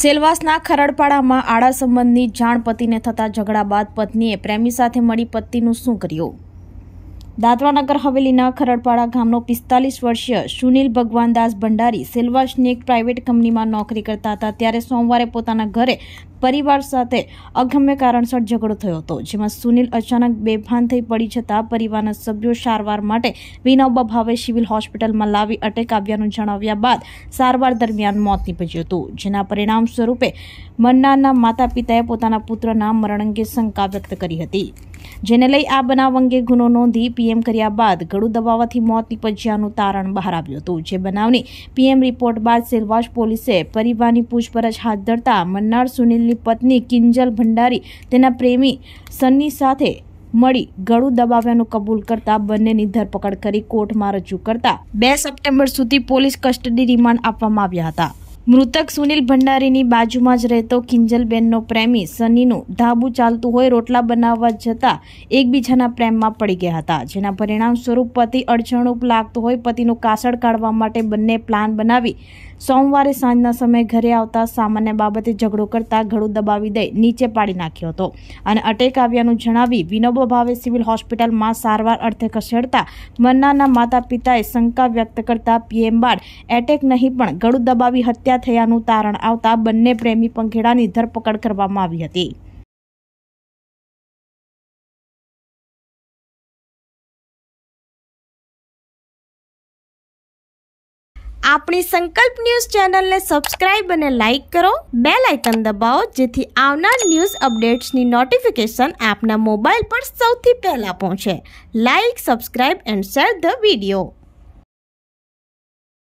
સેલવાસના ખરડપાડામાં આડા સંબંધની જાણ પતિને થતા ઝઘડા બાદ પત્નીએ પ્રેમી સાથે મળી પતિનું શું કર્યું દાદરાનગર હવેલીના ખરડપાડા ગામનો પિસ્તાલીસ વર્ષીય Sunil Bhagwandas Bhandari silver snake private કંપનીમાં નોકરી કરતા હતા ત્યારે સોમવારે પોતાના ઘરે પરિવાર સાથે અગમ્ય કારણસર ઝઘડો થયો હતો જેમાં સુનિલ અચાનક બેભાન થઈ પડી જતાં પરિવારના સભ્યો સારવાર માટે વિનોબા ભાવે સિવિલ હોસ્પિટલમાં લાવી અટેક આવ્યાનું જણાવ્યા બાદ સારવાર દરમિયાન મોત નીપજ્યું હતું જેના પરિણામ સ્વરૂપે મન્નાના માતા પિતાએ પોતાના પુત્રના મરણ અંગે શંકા વ્યક્ત કરી હતી જેને લઈ આ બનાવ અંગે ગુનો નોંધી પીએમ કર્યા બાદ ગળું દબાવવાથી મોત નીપજ્યાનું તારણ બહાર આવ્યું હતું જે બનાવની પીએમ રિપોર્ટ બાદ સેલવાસ પોલીસે પરિવારની પૂછપરછ હાથ ધરતા મન્નાર સુનિલની પત્ની કિંજલ ભંડારી તેના પ્રેમી સન્ની સાથે મળી ગળું દબાવ્યાનું કબૂલ કરતા બંનેની ધરપકડ કરી કોર્ટમાં રજૂ કરતા બે સપ્ટેમ્બર સુધી પોલીસ કસ્ટડી રિમાન્ડ આપવામાં આવ્યા હતા મૃતક સુનિલ ભંડારીની બાજુમાં જ રહેતો કિંજલબેનનો પ્રેમી સનીનું ધાબુ ચાલતું હોય રોટલા બનાવવા જતાં એકબીજાના પ્રેમમાં પડી ગયા હતા જેના પરિણામ સ્વરૂપ પતિ અડચણરૂપ લાગતો હોય પતિનું કાસળ કાઢવા માટે બંને પ્લાન બનાવી સોમવારે સાંજના સમયે ઘરે આવતા સામાન્ય બાબતે ઝઘડો કરતા ઘડું દબાવી દઈ નીચે પાડી નાખ્યો હતો અને અટેક આવ્યાનું જણાવી વિનોબા ભાવે સિવિલ હોસ્પિટલમાં સારવાર અર્થે ખસેડતા મન્નાના માતા પિતાએ શંકા વ્યક્ત કરતા પીએમ બાળ એટેક નહીં પણ ગળું દબાવી હત્યા હત્યા થયાનું તારણ આવતા બંને પ્રેમી પંખેડાની ધરપકડ કરવામાં આવી હતી આપણી સંકલ્પ ન્યૂઝ ચેનલને સબસ્ક્રાઇબ અને લાઇક કરો બે લાઇકન દબાવો જેથી આવનાર ન્યૂઝ અપડેટ્સની નોટિફિકેશન આપના મોબાઈલ પર સૌથી પહેલાં પહોંચે like subscribe and share the video